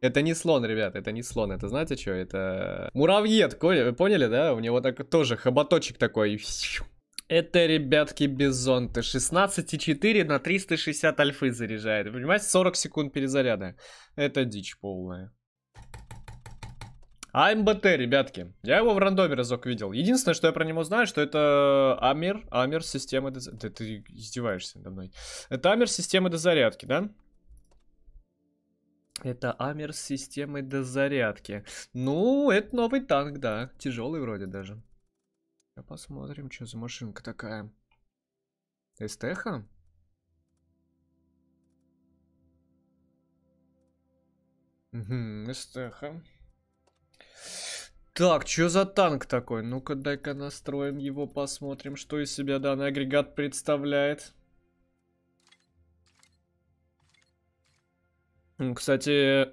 Это не слон, ребят, это не слон, это знаете что, это муравьед, вы поняли, да? У него так тоже хоботочек такой. Это, ребятки, бизон. Ты 16,4 на 360 альфы заряжает. понимаете, 40 секунд перезаряда. Это дичь полная. АМБТ, ребятки. Я его в рандоме разок видел. Единственное, что я про него знаю, что это Амир, Амир системы... Ты, ты издеваешься надо мной. Это Амир системы дозарядки, да? Это Амер с системой дозарядки. Ну, это новый танк, да. Тяжелый вроде даже. Да посмотрим, что за машинка такая. Эстеха? Угу, Эстеха. Так, что за танк такой? Ну-ка, дай-ка настроим его, посмотрим, что из себя данный агрегат представляет. Кстати...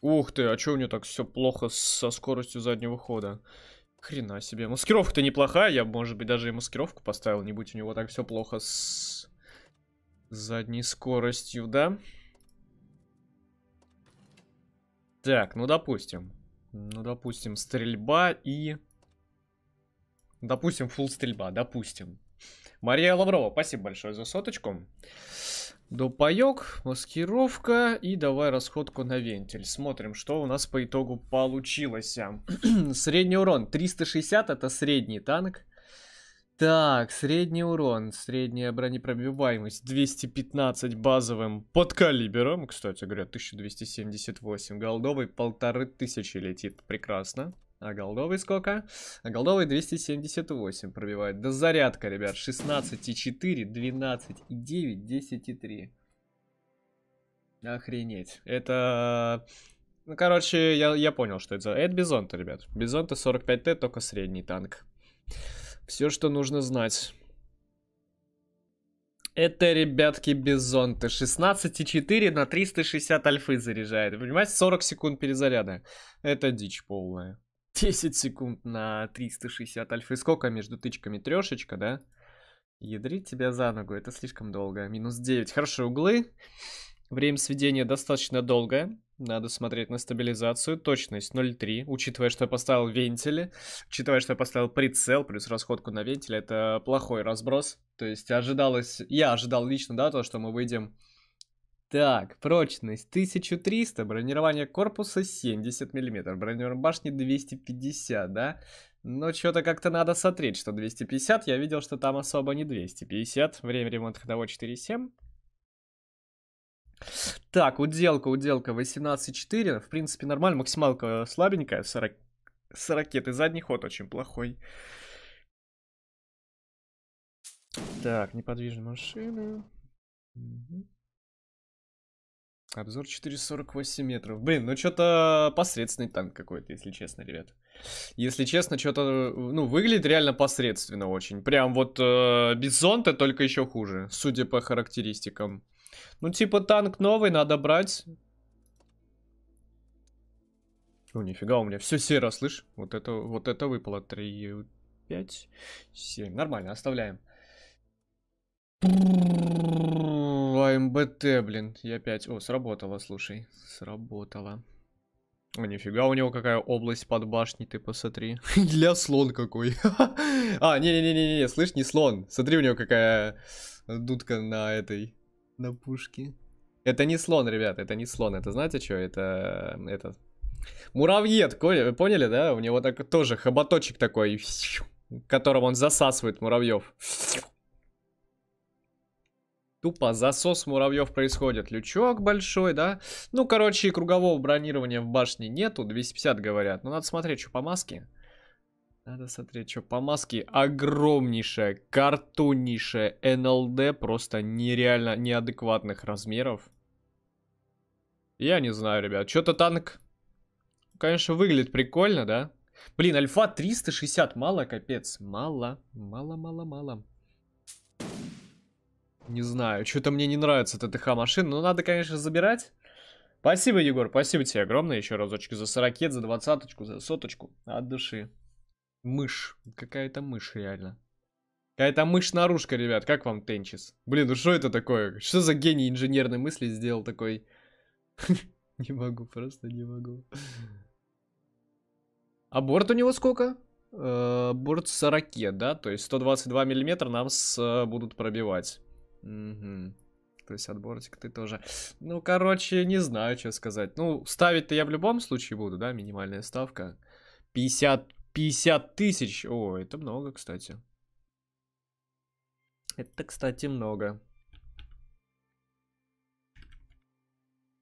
Ух ты, а чё у нее так все плохо со скоростью заднего хода? Хрена себе. Маскировка-то неплохая. Я, может быть, даже и маскировку поставил, не будь у него так все плохо с задней скоростью, да? Так, ну допустим. Ну, допустим, стрельба и... Допустим, фул стрельба, допустим. Мария Лаврова, спасибо большое за соточку. Допаек, маскировка и давай расходку на вентиль. Смотрим, что у нас по итогу получилось. средний урон 360, это средний танк. Так, средний урон, средняя бронепробиваемость 215 базовым под калибером. Кстати говоря, 1278 голдовый, полторы тысячи летит прекрасно. А голдовый сколько? А голдовый 278 пробивает. Да зарядка, ребят. и и 16,4, и 10,3. Охренеть. Это... Ну, короче, я, я понял, что это за... Это Бизонта, ребят. Бизонта 45Т, только средний танк. Все, что нужно знать. Это, ребятки, Бизонта. 16,4 на 360 альфы заряжает. Понимаете, 40 секунд перезаряда. Это дичь полная. 10 секунд на 360 альфа и сколько между тычками? Трешечка, да? Ядрить тебя за ногу, это слишком долго. Минус 9. Хорошо, углы. Время сведения достаточно долгое. Надо смотреть на стабилизацию. Точность 0,3. Учитывая, что я поставил вентили, учитывая, что я поставил прицел плюс расходку на вентиль, это плохой разброс. То есть ожидалось... Я ожидал лично, да, то, что мы выйдем так, прочность 1300, бронирование корпуса 70 мм, бронирование башни 250, да? Но что-то как-то надо смотреть, что 250, я видел, что там особо не 250, время ремонта ходового 4.7. Так, уделка, уделка 18.4, в принципе нормально, максималка слабенькая, 40, 40 и задний ход очень плохой. Так, неподвижная машина. Угу. Обзор 448 метров. Блин, ну что-то посредственный танк какой-то, если честно, ребят. Если честно, что-то, ну, выглядит реально посредственно очень. Прям вот э, Бизонта только еще хуже, судя по характеристикам. Ну, типа, танк новый, надо брать. Ну, нифига, у меня все серо, слышь. Вот это, вот это выпало. 3, 5, 7. Нормально, оставляем. АМБТ, блин. Я опять. О, сработало, слушай. Сработало. О, нифига у него какая область под башней, ты посмотри. Для слон какой. а, не-не-не-не, слышь, не слон. Смотри, у него какая дудка на этой, на пушке. Это не слон, ребят, это не слон. Это знаете что? Это, это... Муравьед, поняли, да? У него так тоже хоботочек такой, которым он засасывает муравьев. Тупо засос муравьев происходит. Лючок большой, да? Ну, короче, и кругового бронирования в башне нету. 250 говорят. Но надо смотреть, что по маске. Надо смотреть, что по маске. Огромнейшая, картоннейшая НЛД. Просто нереально неадекватных размеров. Я не знаю, ребят. Что-то танк, конечно, выглядит прикольно, да? Блин, альфа 360. Мало, капец. Мало, мало, мало, мало. Не знаю, что-то мне не нравится ТТХ машина, но надо, конечно, забирать. Спасибо, Егор, спасибо тебе огромное еще разочек за сорокет, за двадцаточку, за соточку. От души. Мышь. Какая-то мышь, реально. Какая-то мышь-наружка, ребят. Как вам Тенчис? Блин, ну что это такое? Что за гений инженерной мысли сделал такой? Не могу, просто не могу. А борт у него сколько? Э, борт сорокет, да? То есть 122 миллиметра нам э, будут пробивать. Угу. То есть отбортик ты тоже. Ну, короче, не знаю, что сказать. Ну, ставить-то я в любом случае буду, да, минимальная ставка. 50, 50 тысяч. О, это много, кстати. Это, кстати, много.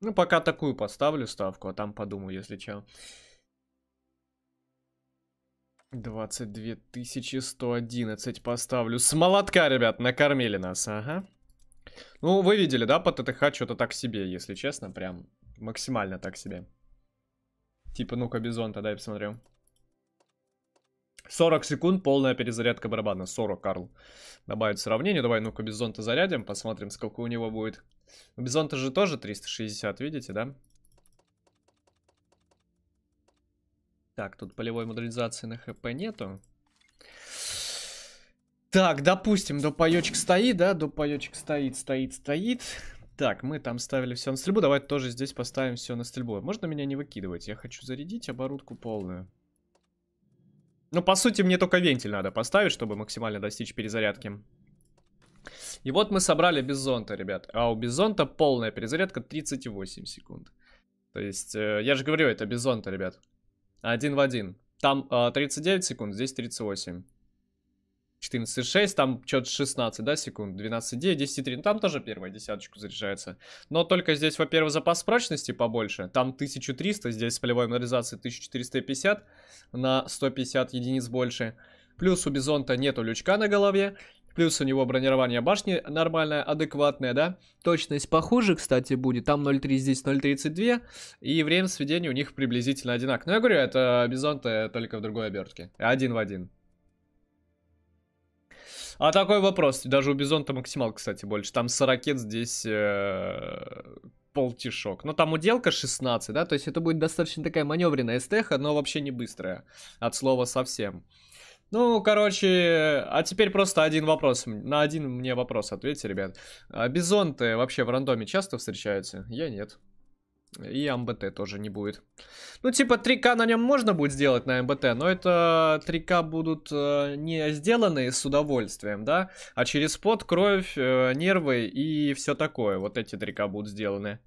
Ну, пока такую поставлю ставку, а там подумаю, если чё. 22 111 поставлю. С молотка, ребят, накормили нас, ага. Ну, вы видели, да, по ТТХ что-то так себе, если честно, прям максимально так себе. Типа, ну-ка, тогда я посмотрю. 40 секунд, полная перезарядка барабана. 40, Карл. Добавить сравнение. Давай, ну-ка, Бизонта зарядим, посмотрим, сколько у него будет. У «Ну, Бизонта же тоже 360, видите, да? Так, тут полевой модернизации на ХП нету. Так, допустим, до допоечек стоит, да? До Допоечек стоит, стоит, стоит. Так, мы там ставили все на стрельбу. Давайте тоже здесь поставим все на стрельбу. Можно меня не выкидывать? Я хочу зарядить оборудку полную. Ну, по сути, мне только вентиль надо поставить, чтобы максимально достичь перезарядки. И вот мы собрали без зонта, ребят. А у Бизонта полная перезарядка 38 секунд. То есть, э, я же говорю, это без зонта, ребят. Один в один. Там 39 э, секунд, здесь 38. 14,6, там что-то 16, да, секунд, 12,9, 10,3, ну, там тоже первая десяточку заряжается. Но только здесь, во-первых, запас прочности побольше, там 1300, здесь с полевой модернизацией 1450 на 150 единиц больше. Плюс у Бизонта нету лючка на голове, плюс у него бронирование башни нормальное, адекватное, да. Точность похуже, кстати, будет, там 0,3, здесь 0,32, и время сведения у них приблизительно одинаково. Но ну, я говорю, это Бизонта только в другой обертке, один в один. А такой вопрос. Даже у Бизонта максимал, кстати, больше. Там 40, здесь э, полтишок. Но ну, там уделка 16, да? То есть это будет достаточно такая маневренная стеха, но вообще не быстрая. От слова совсем. Ну, короче, а теперь просто один вопрос. На один мне вопрос ответьте, ребят. А бизонты вообще в рандоме часто встречаются? Я нет. И МБТ тоже не будет. Ну, типа 3К на нем можно будет сделать на МБТ, но это 3К будут э, не сделаны с удовольствием, да? А через пот, кровь, э, нервы и все такое. Вот эти 3К будут сделаны.